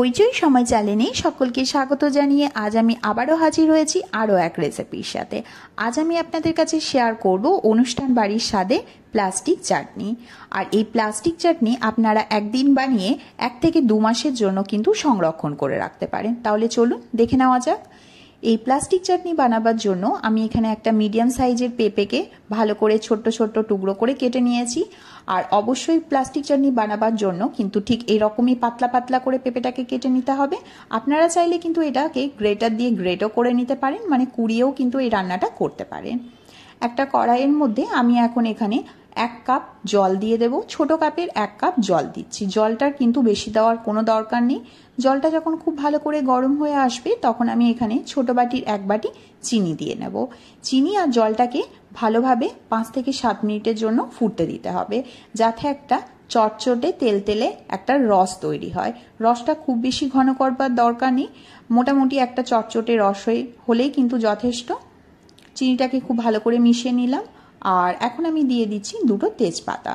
হইচই সময় নেই সকলকে স্বাগত জানিয়ে আজ আমি আবারও হাজির হয়েছি আরও এক রেসিপির সাথে আজ আমি আপনাদের কাছে শেয়ার করব অনুষ্ঠান বাড়ির স্বাদে প্লাস্টিক চাটনি আর এই প্লাস্টিক চাটনি আপনারা একদিন বানিয়ে এক থেকে দু মাসের জন্য কিন্তু সংরক্ষণ করে রাখতে পারেন তাহলে চলুন দেখে নেওয়া যাক এই প্লাস্টিক চাটনি বানাবার জন্য আমি এখানে একটা মিডিয়াম সাইজের পেঁপেকে ভালো করে ছোট্ট ছোট্ট টুকরো করে কেটে নিয়েছি আর অবশ্যই প্লাস্টিক চাটনি বানাবার জন্য কিন্তু ঠিক এরকমই পাতলা পাতলা করে পেঁপেটাকে কেটে নিতে হবে আপনারা চাইলে কিন্তু এটাকে গ্রেটার দিয়ে গ্রেটও করে নিতে পারেন মানে কুড়িয়েও কিন্তু এই রান্নাটা করতে পারেন একটা কড়াইয়ের মধ্যে আমি এখন এখানে এক কাপ জল দিয়ে দেব ছোট কাপের এক কাপ জল দিচ্ছি জলটার কিন্তু বেশি দেওয়ার কোনো দরকার নেই জলটা যখন খুব ভালো করে গরম হয়ে আসবে তখন আমি এখানে ছোট বাটির এক বাটি চিনি দিয়ে নেব চিনি আর জলটাকে ভালোভাবে পাঁচ থেকে সাত মিনিটের জন্য ফুটতে দিতে হবে যাতে একটা চটচটে তেলতেলে একটা রস তৈরি হয় রসটা খুব বেশি ঘন করবার দরকার নেই মোটামুটি একটা চটচটে রস হয়ে হলেই কিন্তু যথেষ্ট চিনিটাকে খুব ভালো করে মিশিয়ে নিলাম আর এখন আমি দিয়ে দিচ্ছি দুটো তেজপাতা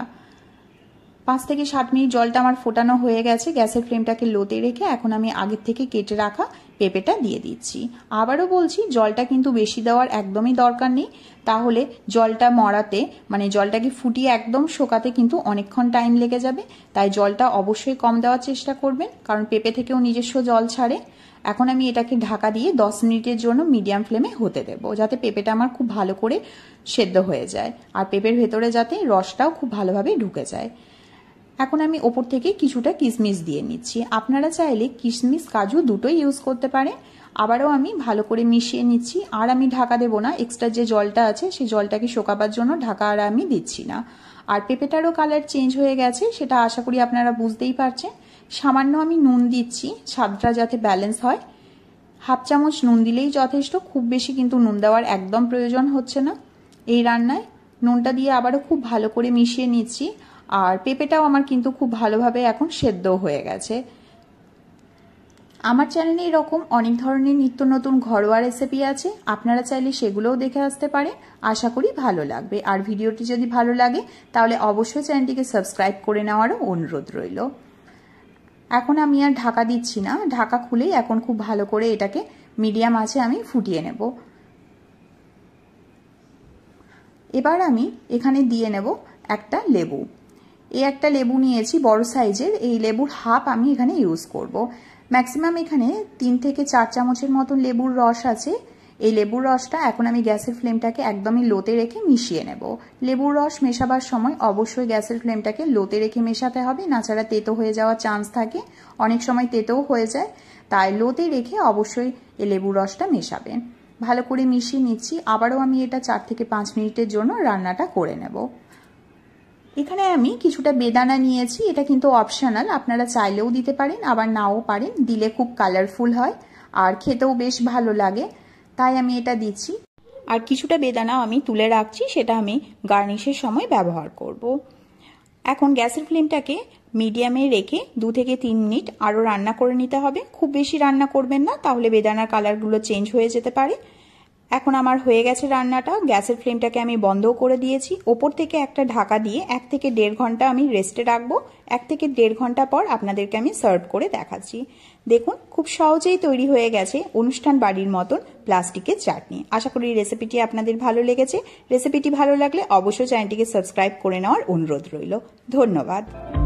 পাঁচ থেকে ষাট মিনিট জলটা আমার ফোটানো হয়ে গেছে গ্যাসের ফ্লেমটাকে লোতে রেখে এখন আমি আগের থেকে কেটে রাখা পেঁপেটা দিয়ে দিচ্ছি আবারও বলছি জলটা কিন্তু বেশি দেওয়ার একদমই দরকার নেই তাহলে জলটা মরাতে মানে জলটাকে ফুটিয়ে একদম শোকাতে কিন্তু অনেকক্ষণ টাইম লেগে যাবে তাই জলটা অবশ্যই কম দেওয়ার চেষ্টা করবেন কারণ পেঁপে থেকেও নিজস্ব জল ছাড়ে এখন আমি এটাকে ঢাকা দিয়ে 10 মিনিটের জন্য মিডিয়াম ফ্লেমে হতে দেবো যাতে পেঁপেটা আমার খুব ভালো করে সেদ্ধ হয়ে যায় আর পেঁপের ভেতরে যাতে রসটাও খুব ভালোভাবে ঢুকে যায় এখন আমি ওপর থেকে কিছুটা কিশমিশ দিয়ে নিচ্ছি আপনারা চাইলে কিশমিশ কাজু দুটোই ইউজ করতে পারে আবারও আমি ভালো করে মিশিয়ে নিচ্ছি আর আমি ঢাকা দেবো না এক্সট্রা যে জলটা আছে সেই জলটাকে শোকাবার জন্য ঢাকা আর আমি দিচ্ছি না আর পেঁপেটারও কালার চেঞ্জ হয়ে গেছে সেটা আশা করি আপনারা বুঝতেই পারছেন সামান্য আমি নুন দিচ্ছি স্বাদটা যাতে ব্যালেন্স হয় হাফ চামচ নুন দিলেই যথেষ্ট খুব বেশি কিন্তু নুন দেওয়ার একদম প্রয়োজন হচ্ছে না এই রান্নায় নুনটা দিয়ে আবারও খুব ভালো করে মিশিয়ে নিচ্ছি আর পেঁপেটাও আমার কিন্তু খুব ভালোভাবে এখন সেদ্ধ হয়ে গেছে আমার চ্যানেলে এরকম অনেক ধরনের নিত্য নতুন ঘরোয়া রেসিপি আছে আপনারা চাইলে সেগুলোও দেখে আসতে পারে আশা করি ভালো লাগবে আর ভিডিওটি যদি ভালো লাগে তাহলে অবশ্যই চ্যানেলটিকে সাবস্ক্রাইব করে নেওয়ারও অনুরোধ রইল এখন আমি আর ঢাকা দিচ্ছি না ঢাকা খুলেই এখন খুব ভালো করে এটাকে মিডিয়াম আছে আমি ফুটিয়ে নেব এবার আমি এখানে দিয়ে নেব একটা লেবু এই একটা লেবু নিয়েছি বড় সাইজের এই লেবুর হাফ আমি এখানে ইউজ করব। ম্যাক্সিমাম এখানে তিন থেকে চার চামচের মতন লেবুর রস আছে এই লেবুর রসটা এখন আমি গ্যাসের ফ্লেমটাকে একদমই লোতে রেখে মিশিয়ে নেব লেবুর রস মেশাবার সময় অবশ্যই গ্যাসের ফ্লেমটাকে লোতে রেখে মেশাতে হবে নাছাড়া তেতো হয়ে যাওয়ার চান্স থাকে অনেক সময় তেতোও হয়ে যায় তাই লোতে রেখে অবশ্যই এই লেবুর রসটা মেশাবেন ভালো করে মিশিয়ে নিচ্ছি আবারও আমি এটা চার থেকে পাঁচ মিনিটের জন্য রান্নাটা করে নেব এখানে আমি কিছুটা বেদানা নিয়েছি এটা কিন্তু অপশনাল আপনারা চাইলেও দিতে পারেন আবার নাও পারেন দিলে খুব কালারফুল হয় আর খেতেও বেশ ভালো লাগে তাই আমি এটা দিচ্ছি আর কিছুটা বেদানাও আমি তুলে রাখছি সেটা আমি গার্নিশের সময় ব্যবহার করব। এখন গ্যাসের ফ্লেমটাকে মিডিয়ামে রেখে দু থেকে তিন মিনিট আরও রান্না করে নিতে হবে খুব বেশি রান্না করবেন না তাহলে বেদানার কালারগুলো চেঞ্জ হয়ে যেতে পারে এখন আমার হয়ে গেছে রান্নাটা গ্যাসের ফ্লেমটাকে আমি বন্ধও করে দিয়েছি ওপর থেকে একটা ঢাকা দিয়ে এক থেকে দেড় ঘন্টা আমি রেস্টে রাখবো এক থেকে দেড় ঘন্টা পর আপনাদেরকে আমি সার্ভ করে দেখাচ্ছি দেখুন খুব সহজেই তৈরি হয়ে গেছে অনুষ্ঠান বাড়ির মতন প্লাস্টিকের চাটনি আশা করি রেসিপিটি আপনাদের ভালো লেগেছে রেসিপিটি ভালো লাগলে অবশ্যই চ্যানেলটিকে সাবস্ক্রাইব করে নেওয়ার অনুরোধ রইল ধন্যবাদ